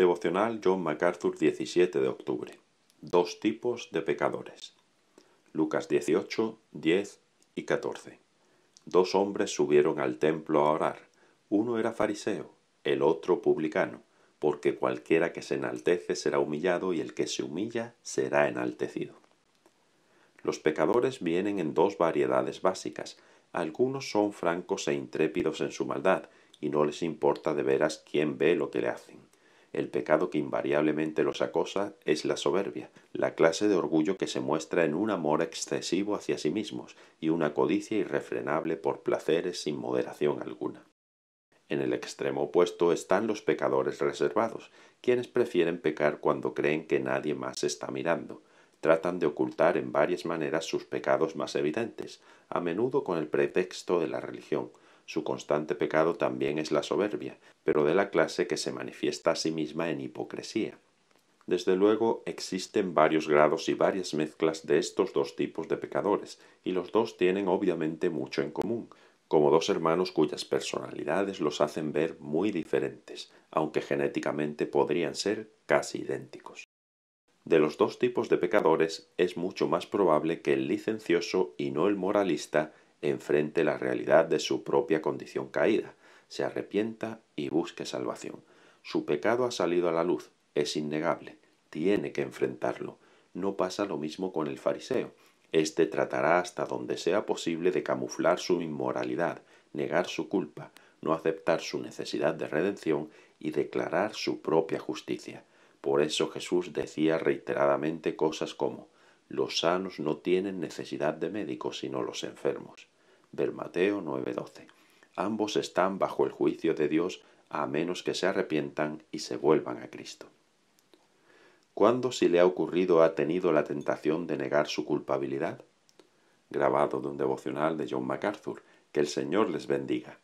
Devocional John MacArthur 17 de octubre. Dos tipos de pecadores. Lucas 18, 10 y 14. Dos hombres subieron al templo a orar. Uno era fariseo, el otro publicano, porque cualquiera que se enaltece será humillado y el que se humilla será enaltecido. Los pecadores vienen en dos variedades básicas. Algunos son francos e intrépidos en su maldad, y no les importa de veras quién ve lo que le hacen. El pecado que invariablemente los acosa es la soberbia, la clase de orgullo que se muestra en un amor excesivo hacia sí mismos y una codicia irrefrenable por placeres sin moderación alguna. En el extremo opuesto están los pecadores reservados, quienes prefieren pecar cuando creen que nadie más está mirando. Tratan de ocultar en varias maneras sus pecados más evidentes, a menudo con el pretexto de la religión, su constante pecado también es la soberbia, pero de la clase que se manifiesta a sí misma en hipocresía. Desde luego existen varios grados y varias mezclas de estos dos tipos de pecadores, y los dos tienen obviamente mucho en común, como dos hermanos cuyas personalidades los hacen ver muy diferentes, aunque genéticamente podrían ser casi idénticos. De los dos tipos de pecadores es mucho más probable que el licencioso y no el moralista enfrente la realidad de su propia condición caída, se arrepienta y busque salvación. Su pecado ha salido a la luz, es innegable, tiene que enfrentarlo. No pasa lo mismo con el fariseo. Este tratará hasta donde sea posible de camuflar su inmoralidad, negar su culpa, no aceptar su necesidad de redención y declarar su propia justicia. Por eso Jesús decía reiteradamente cosas como los sanos no tienen necesidad de médicos, sino los enfermos. Del Mateo 9:12. Ambos están bajo el juicio de Dios a menos que se arrepientan y se vuelvan a Cristo. ¿Cuándo si le ha ocurrido ha tenido la tentación de negar su culpabilidad? Grabado de un devocional de John MacArthur. Que el Señor les bendiga.